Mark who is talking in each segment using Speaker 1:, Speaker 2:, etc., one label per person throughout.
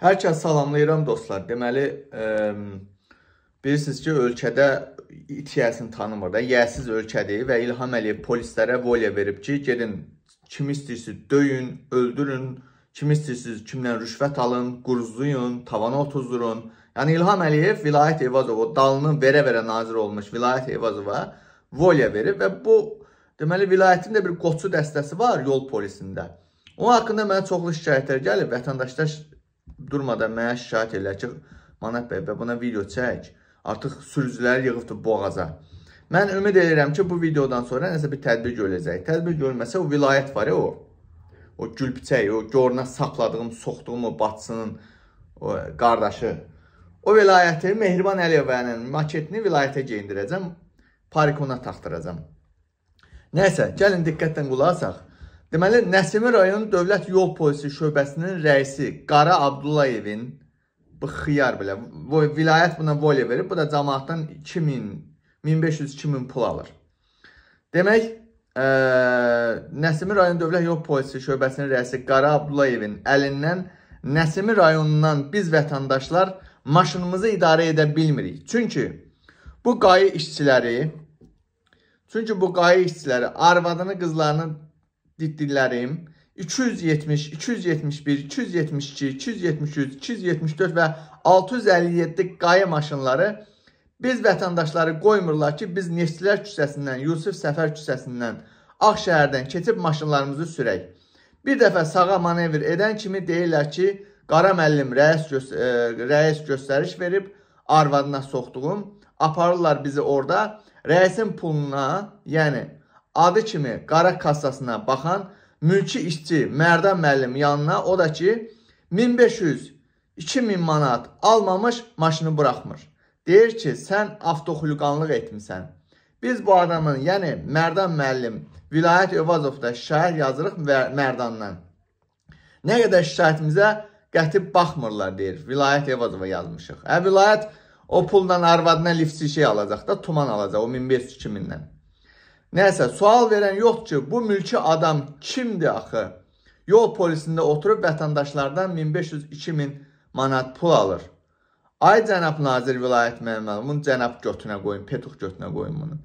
Speaker 1: Hər kəs salamlayıram dostlar. Deməli, ə, bilirsiniz ki, ölkədə itiyəsini tanımır da, yəsiz ölkədir və İlham Əliyev polislərə volya verib ki, gedin kimi istəyirsiniz döyün, öldürün, kimi istəyirsiniz kimdən rüşvət alın, qurzuyun, tavana otuzdurun. Yəni İlham Əliyev Vilayət Eyvazova dalının verə-verə nazir olmuş Vilayət Eyvazova volya verib və bu deməli vilayətin də bir qoçu dəstəsi var yol polisində. Onun haqqında mənə çoxlu şikayətlər gəlir, vətəndaşlar durmadan mənə şikayət edirlər ki, Manat bəy, buna video çək. Artıq sürücüləri yığıbdır boğaza. Mən ümid edirəm ki, bu videodan sonra nəsə bir tədbir görüləcək. Tədbir görülməsə o vilayət var ya o. O gülpiçək, o görünə sapladığım, soxduğum o batsının o qardaşı. O vilayəti Mehriban Əliyevənin maketini vilayətə geyindirəcəm, parikona taxdıracam. Nəsə, gəlin diqqətlə qulaq asaq. Deməli, Nəsimi rayon Dövlət Yol Polisi şöbəsinin rəisi Qara Abdullayevin bu xiyar belə, vilayət buna volya verir, bu da cəmaatdan 2000, 1500-2000 pul alır. Demək, ə, e, Nəsimi rayon Dövlət Yol Polisi şöbəsinin rəisi Qara Abdullayevin əlindən Nəsimi rayonundan biz vətəndaşlar maşınımızı idarə edə bilmirik. Çünki bu qayı işçiləri, çünki bu qayı işçiləri arvadını, qızlarını ciddilərim 270, 271, 272, 273, 274 və 657 qaya maşınları biz vətəndaşları qoymurlar ki, biz Neftçilər küçəsindən, Yusif Səfər küçəsindən, Ağşəhərdən keçib maşınlarımızı sürək. Bir dəfə sağa manevr edən kimi deyirlər ki, Qara müəllim rəis, gö ə, e, rəis göstəriş verib arvadına soxduğum, aparırlar bizi orada rəisin puluna, yəni adı kimi qara kassasına baxan mülki işçi Mərdan müəllim yanına o da ki 1500-2000 manat almamış maşını buraxmır. Deyir ki, sən avtoxuliqanlıq etmisən. Biz bu adamın, yəni Mərdan müəllim vilayət Övazovda şikayət yazırıq Mərdandan. Nə qədər şikayətimizə qəti baxmırlar deyir. Vilayət Evazova yazmışıq. Hə, vilayət o pulla arvadına liftçi şey alacaq da, tuman alacaq o 1500-2000-dən. Nəsə, sual verən yoxdur ki, bu mülki adam kimdir axı? Yol polisində oturub vətəndaşlardan 1500-2000 manat pul alır. Ay cənab nazir vilayət müəllimə, bunu cənab götünə qoyun, Petux götünə qoyun bunu.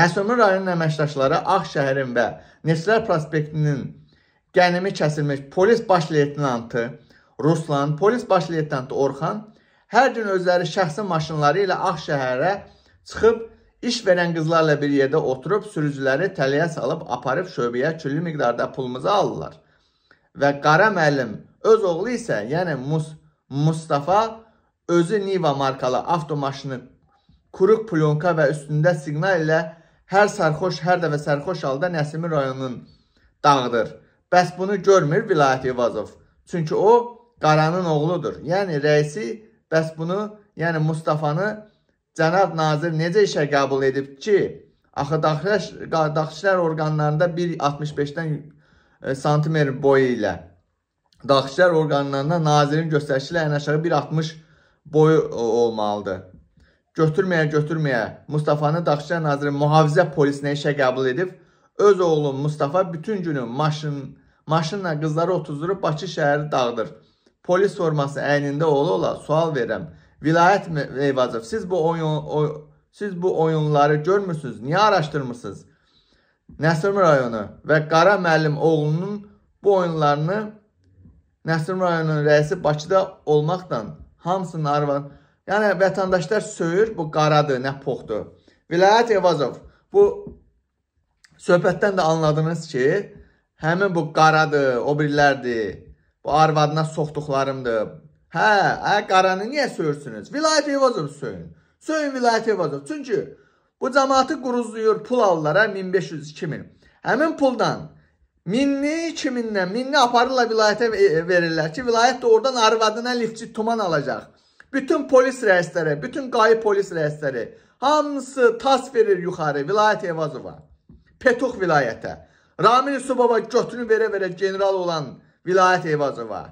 Speaker 1: Nəsəmir rayonunun əməkdaşları Ağşəhərin və Neslər prospektinin qənimi kəsilmiş polis baş leytenantı Ruslan, polis baş leytenantı Orxan hər gün özləri şəxsi maşınları ilə Ağşəhərə çıxıb İş verən qızlarla bir yerdə oturub sürücüləri tələyə salıb aparıb şöbəyə küllü miqdarda pulumuzu aldılar. Və qara müəllim öz oğlu isə, yəni Mus Mustafa özü Niva markalı avtomaşını quruq plyonka və üstündə siqnal ilə hər sərxoş, hər dəfə sərxoş halda Nəsimi rayonunun dağıdır. Bəs bunu görmür vilayət Ivazov. Çünki o qaranın oğludur. Yəni rəisi bəs bunu, yəni Mustafanı cənab nazir necə işə qəbul edib ki, axı daxilçilər orqanlarında 1.65-dən e, sm boyu ilə daxilçilər orqanlarında nazirin göstərişi ilə ən aşağı 1.60 boyu olmalıdır. Götürməyə götürməyə Mustafanı daxilçilər naziri mühafizə polisinə işə qəbul edib. Öz oğlum Mustafa bütün günü maşın, maşınla qızları otuzdurup Bakı şəhəri dağıdır. Polis forması əynində ola ola sual verəm. Vilayət Eyvazov, siz bu oyun oy, siz bu oyunları görmürsünüz, niyə araşdırmırsınız? Nəsirmi rayonu və Qara müəllim oğlunun bu oyunlarını Nəsirmi rayonunun rəisi Bakıda olmaqla hamısını Arvan, yəni vətəndaşlar söyür, bu qaradır, nə poxdur. Vilayət Eyvazov, bu söhbətdən də anladınız ki, həmin bu qaradır, o birlərdir, bu arvadına soxduqlarımdır, Hə, hə, qaranı niyə söhürsünüz? Vilayət Eyvazov söhün. Söhün Vilayət Eyvazov. Çünki bu cəmatı quruzlayır, pul alırlar, hə, 1500-2000. Həmin puldan minni, 2000-dən minni aparırlar vilayətə e, verirlər ki, vilayət də oradan arvadına liftçi tuman alacaq. Bütün polis rəisləri, bütün qayı polis rəisləri, hamısı tas verir yuxarı vilayət Eyvazova. Petuq vilayətə. Ramil Subaba götünü verə-verə general olan vilayət Eyvazova.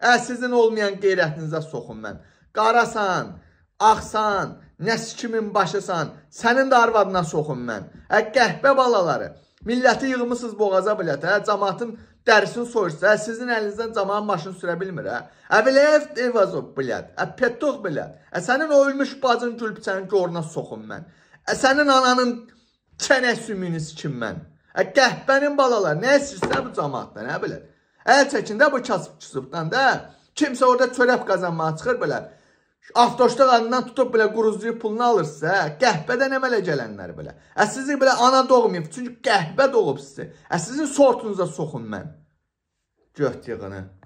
Speaker 1: Ə, sizin olmayan qeyrətinizə soxum mən. Qarasan, axsan, nəs kimin başısan, sənin də arvadına soxum mən. Ə, qəhbə balaları, milləti yığmısız boğaza bilət, ə, cəmatın dərisini soyursa, ə, sizin əlinizdən cəmanın maşını sürə bilmir, ə. Ə, belə ev evazov bilət, ə, petoq bilət. Ə, sənin o ölmüş bacın gülpçənin qoruna soxum mən. Ə, sənin ananın çənə sümüyünü sikim mən. Ə, qəhbənin balaları, nə istəyirsən bu cəmatdan, ə, bilət. Əl çəkində bu kasıb-küsübdən də kimsə orada çörəb qazanmağa çıxır belə. Avtoşdaq adından tutub belə quruzlayıb pulunu alırsa, qəhbədən əmələ gələnlər belə. Ə sizi belə ana doğmayıb, çünki qəhbə doğub sizi. Ə sizin sortunuza soxun mən. Göt yığını.